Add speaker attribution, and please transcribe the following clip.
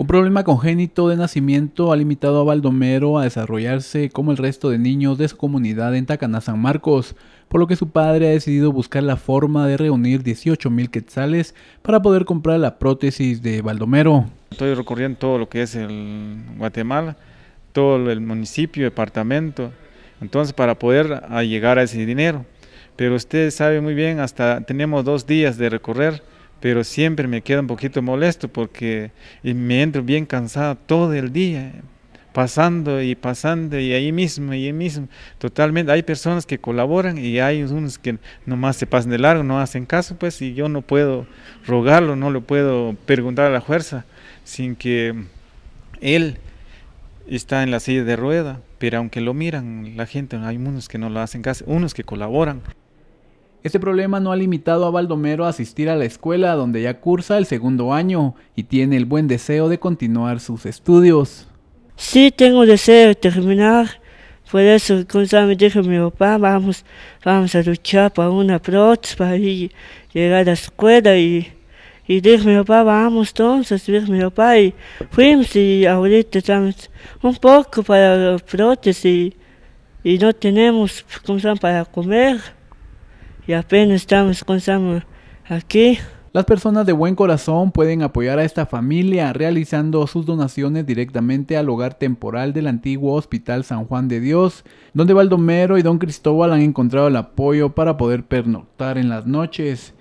Speaker 1: Un problema congénito de nacimiento ha limitado a Baldomero a desarrollarse como el resto de niños de su comunidad en Tacaná San Marcos, por lo que su padre ha decidido buscar la forma de reunir 18 mil quetzales para poder comprar la prótesis de Baldomero.
Speaker 2: Estoy recorriendo todo lo que es el Guatemala, todo el municipio, departamento, entonces para poder ah, llegar a ese dinero. Pero usted sabe muy bien, hasta tenemos dos días de recorrer pero siempre me queda un poquito molesto porque me entro bien cansado todo el día, pasando y pasando y ahí mismo y ahí mismo. Totalmente, hay personas que colaboran y hay unos que nomás se pasan de largo, no hacen caso, pues, y yo no puedo rogarlo, no lo puedo preguntar a la fuerza, sin que él está en la silla de rueda, pero aunque lo miran la gente, hay unos que no lo hacen caso, unos que colaboran. Este problema no ha
Speaker 1: limitado a Baldomero a asistir a la escuela donde ya cursa el segundo año y tiene el buen deseo
Speaker 3: de continuar sus estudios. Sí, tengo deseo de terminar. Por eso, me dijo mi papá, vamos, vamos a luchar para una prótesis para llegar a la escuela. Y, y dijo mi papá, vamos entonces, dijo mi papá. Y fuimos y ahorita estamos un poco para la prótesis y, no tenemos, como para comer y apenas estamos Samuel aquí. Las personas de buen corazón pueden apoyar a esta familia
Speaker 1: realizando sus donaciones directamente al hogar temporal del antiguo Hospital San Juan de Dios, donde Baldomero y Don Cristóbal han encontrado el apoyo para poder pernoctar en las noches.